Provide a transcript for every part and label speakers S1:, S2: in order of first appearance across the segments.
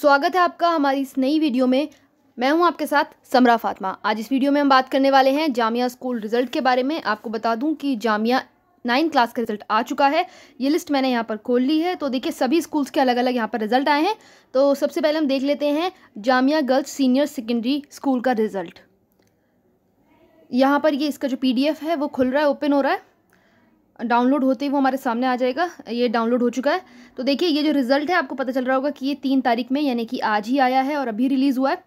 S1: स्वागत है आपका हमारी इस नई वीडियो में मैं हूं आपके साथ समरा फातमा आज इस वीडियो में हम बात करने वाले हैं जामिया स्कूल रिजल्ट के बारे में आपको बता दूं कि जामिया नाइन्थ क्लास का रिजल्ट आ चुका है ये लिस्ट मैंने यहाँ पर खोल ली है तो देखिए सभी स्कूल्स के अलग अलग यहाँ पर रिजल्ट आए हैं तो सबसे पहले हम देख लेते हैं Jamia girls senior secondary school का रिजल्ट यहाँ पर ये इसका जो पी है वो खुल रहा है ओपन हो रहा है डाउनलोड होते ही वो हमारे सामने आ जाएगा ये डाउनलोड हो चुका है तो देखिए ये जो रिज़ल्ट है आपको पता चल रहा होगा कि ये तीन तारीख में यानी कि आज ही आया है और अभी रिलीज़ हुआ है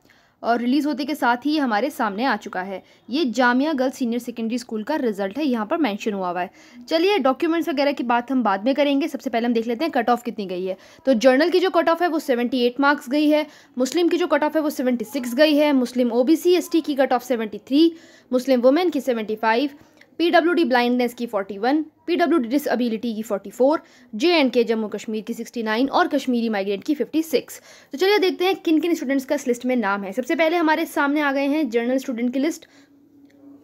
S1: और रिलीज़ होते के साथ ही ये हमारे सामने आ चुका है ये Jamia girls senior secondary school का रिजल्ट है यहाँ पर मेंशन हुआ हुआ है चलिए डॉक्यूमेंट्स वगैरह की बात हम बाद में करेंगे सबसे पहले हम देख लेते हैं कट ऑफ कितनी गई है तो जर्नल की जो कट ऑफ है वो 78 मार्क्स गई है मुस्लिम की जो कट ऑफ है वो सेवेंटी गई है मुस्लिम ओ बी की cut off seventy Muslim women की सेवेंटी डी ब्लाइंडनेस की 41, डी डिसबिलिटी की 44, जे एंड के जम्मू कश्मीर की 69 और कश्मीरी माइग्रेंट की 56। तो चलिए देखते हैं किन किन स्टूडेंट्स का इस लिस्ट में नाम है सबसे पहले हमारे सामने आ गए हैं जर्नल स्टूडेंट की लिस्ट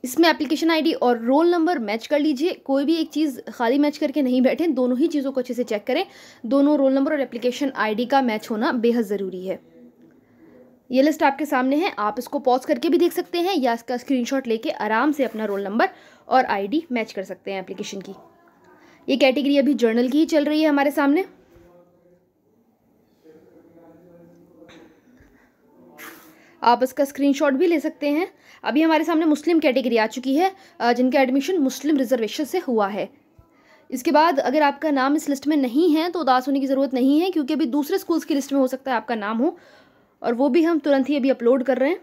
S1: इसमें एप्लीकेशन आईडी और रोल नंबर मैच कर लीजिए कोई भी एक चीज़ खाली मैच करके नहीं बैठें दोनों ही चीज़ों को अच्छे से चेक करें दोनों रोल नंबर और एप्लीकेशन आईडी का मैच होना बेहद ज़रूरी है ये लिस्ट आपके सामने है आप इसको पॉज करके भी देख सकते हैं या इसका स्क्रीनशॉट लेके आराम से अपना रोल नंबर और आईडी मैच कर सकते हैं एप्लीकेशन की ये कैटेगरी अभी जर्नल की ही चल रही है हमारे सामने आप इसका स्क्रीनशॉट भी ले सकते हैं अभी हमारे सामने मुस्लिम कैटेगरी आ चुकी है जिनका एडमिशन मुस्लिम रिजर्वेशन से हुआ है इसके बाद अगर आपका नाम इस लिस्ट में नहीं है तो उदास होने की ज़रूरत नहीं है क्योंकि अभी दूसरे स्कूल्स की लिस्ट में हो सकता है आपका नाम हो और वो भी हम तुरंत ही अभी अपलोड कर रहे हैं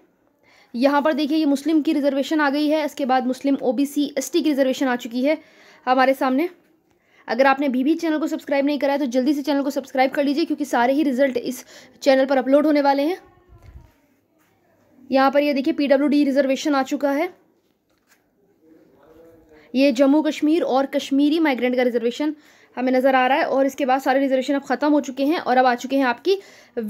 S1: यहाँ पर देखिए ये मुस्लिम की रिजर्वेशन आ गई है इसके बाद Muslim O B C S T की रिजर्वेशन आ चुकी है हमारे सामने अगर आपने अभी भी चैनल को सब्सक्राइब नहीं करा है तो जल्दी से चैनल को सब्सक्राइब कर लीजिए क्योंकि सारे ही रिजल्ट इस चैनल पर अपलोड होने वाले हैं यहाँ पर ये देखिए पी डी रिजर्वेशन आ चुका है ये जम्मू कश्मीर और कश्मीरी माइग्रेंट का रिजर्वेशन हमें नज़र आ रहा है और इसके बाद सारे रिजर्वेशन अब ख़त्म हो चुके हैं और अब आ चुके हैं आपकी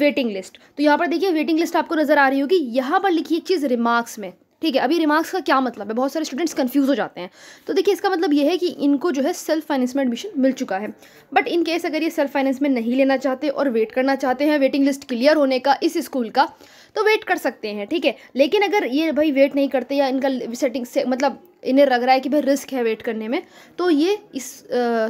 S1: वेटिंग लिस्ट तो यहाँ पर देखिए वेटिंग लिस्ट आपको नज़र आ रही होगी यहाँ पर लिखी एक चीज़ रिमार्क्स में ठीक है अभी रिमार्क्स का क्या मतलब है बहुत सारे स्टूडेंट्स कंफ्यूज हो जाते हैं तो देखिए इसका मतलब यह है कि इनको जो है सेल्फ फाइनेंस में एडमिशन मिल चुका है बट इन केस अगर ये सेल्फ फाइनेंस में नहीं लेना चाहते और वेट करना चाहते हैं वेटिंग लिस्ट क्लियर होने का इस स्कूल का तो वेट कर सकते हैं ठीक है लेकिन अगर ये भाई वेट नहीं करते या इनका सेटिंग से मतलब इन्हें लग रहा है कि भाई रिस्क है वेट करने में तो ये इस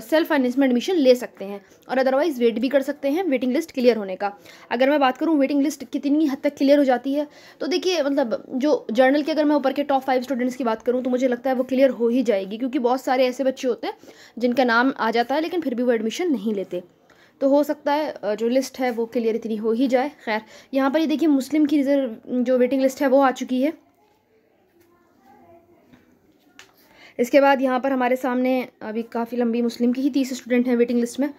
S1: सेल्फ फाइनेंस में एडमिशन ले सकते हैं और अदरवाइज़ वेट भी कर सकते हैं वेटिंग लिस्ट क्लियर होने का अगर मैं बात करूँ वेटिंग लिस्ट कितनी हद तक क्लियर हो जाती है तो देखिए मतलब जो जर्नल के अगर मैं ऊपर के टॉप फाइव स्टूडेंट्स की बात करूँ तो मुझे लगता है वो क्लियर हो ही जाएगी क्योंकि बहुत सारे ऐसे बच्चे होते हैं जिनका नाम आ जाता है लेकिन फिर भी वो एडमिशन नहीं लेते तो हो सकता है जो लिस्ट है वो क्लियर इतनी हो ही जाए खैर यहाँ पर ये देखिए मुस्लिम की रिजर्व जो वेटिंग लिस्ट है वो आ चुकी है इसके बाद यहाँ पर हमारे सामने अभी काफ़ी लंबी मुस्लिम की ही तीस स्टूडेंट हैं वेटिंग लिस्ट में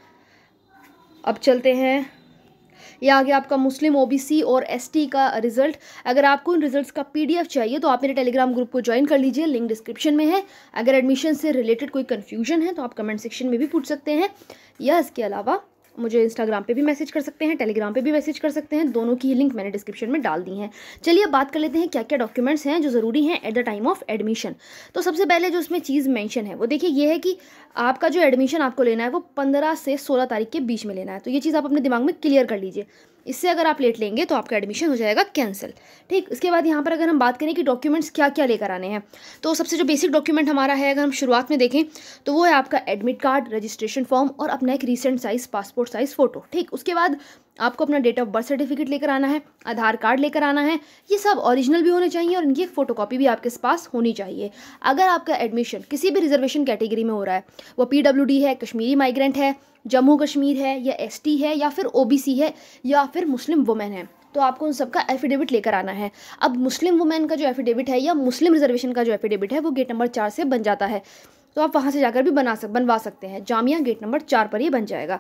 S1: अब चलते हैं या आगे आपका मुस्लिम ओबीसी और एसटी का रिजल्ट अगर आपको इन रिजल्ट्स का पीडीएफ चाहिए तो आप मेरे टेलीग्राम ग्रुप को ज्वाइन कर लीजिए लिंक डिस्क्रिप्शन में है अगर एडमिशन से रिलेटेड कोई कन्फ्यूजन है तो आप कमेंट सेक्शन में भी पूछ सकते हैं या इसके अलावा मुझे इंस्टाग्राम पे भी मैसेज कर सकते हैं टेलीग्राम पे भी मैसेज कर सकते हैं दोनों की लिंक मैंने डिस्क्रिप्शन में डाल दी हैं चलिए अब बात कर लेते हैं क्या क्या डॉक्यूमेंट्स हैं जो ज़रूरी हैं at the time of admission तो सबसे पहले जो उसमें चीज़ मैंशन है वो देखिए ये है कि आपका जो एडमिशन आपको लेना है वो पंद्रह से सोलह तारीख के बीच में लेना है तो ये चीज़ आप अपने दिमाग में क्लियर कर लीजिए इससे अगर आप लेट लेंगे तो आपका एडमिशन हो जाएगा कैंसिल ठीक इसके बाद यहाँ पर अगर हम बात करें कि डॉक्यूमेंट्स क्या क्या लेकर आने हैं तो सबसे जो बेसिक डॉक्यूमेंट हमारा है अगर हम शुरुआत में देखें तो वो है आपका एडमिट कार्ड रजिस्ट्रेशन फॉर्म और अपना एक recent size passport size photo ठीक उसके बाद आपको अपना डेट ऑफ बर्थ सर्टिफिकेट लेकर आना है आधार कार्ड लेकर आना है ये सब ओरिजिनल भी होने चाहिए और इनकी एक फ़ोटोकॉपी भी आपके पास होनी चाहिए अगर आपका एडमिशन किसी भी रिजर्वेशन कैटेगरी में हो रहा है वो पी है कश्मीरी माइग्रेंट है जम्मू कश्मीर है या एस है या फिर ओ है या फिर मुस्लिम वुमेन है तो आपको उन सबका एफिडेविट लेकर आना है अब मुस्लिम वुमेन का जो एफिडेविट है या मुस्लिम रिजर्वेशन का जो एफिडेविट है वो गेट नंबर चार से बन जाता है तो आप वहाँ से जाकर भी बना सक बनवा सकते हैं जामिया गेट नंबर चार पर ये बन जाएगा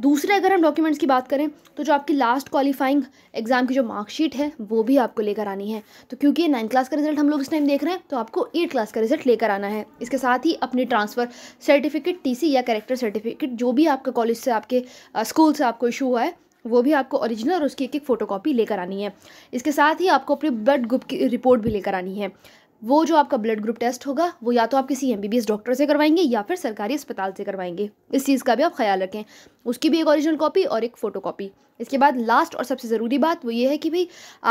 S1: दूसरे अगर हम डॉक्यूमेंट्स की बात करें तो जो आपकी लास्ट क्वालिफाइंग एग्ज़ाम की जो मार्कशीट है वो भी आपको लेकर आनी है तो क्योंकि नाइन्थ क्लास का रिजल्ट हम लोग इस टाइम देख रहे हैं तो आपको एट क्लास का रिजल्ट लेकर आना है इसके साथ ही अपनी ट्रांसफ़र सर्टिफिकेट टीसी या करेक्टर सर्टिफिकेट जो भी आपका कॉलेज से आपके स्कूल से आपको इशू हुआ है वो भी आपको ओरिजिनल और उसकी एक एक फ़ोटो लेकर आनी है इसके साथ ही आपको अपनी ब्लड ग्रुप की रिपोर्ट भी लेकर आनी है वो जो आपका ब्लड ग्रुप टेस्ट होगा वो या तो आप किसी एम डॉक्टर से करवाएंगे या फिर सरकारी अस्पताल से करवाएंगे इस चीज़ का भी आप ख्याल रखें उसकी भी एक ओरिजिनल कॉपी और एक फ़ोटो कॉपी इसके बाद लास्ट और सबसे ज़रूरी बात वो ये है कि भाई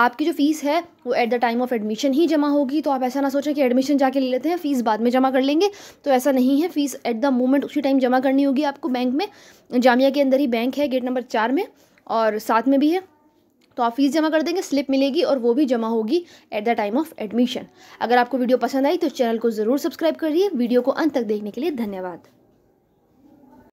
S1: आपकी जो फ़ीस है वो at the time of admission ही जमा होगी तो आप ऐसा ना सोचें कि एडमिशन जाके ले लेते हैं फ़ीस बाद में जमा कर लेंगे तो ऐसा नहीं है फ़ीस एट द मोमेंट उसी टाइम जमा करनी होगी आपको बैंक में जामिया के अंदर ही बैंक है गेट नंबर चार में और साथ में भी है तो आप फीस जमा कर देंगे स्लिप मिलेगी और वो भी जमा होगी at the time of admission अगर आपको वीडियो पसंद आई तो चैनल को ज़रूर सब्सक्राइब करिए वीडियो को अंत तक देखने के लिए धन्यवाद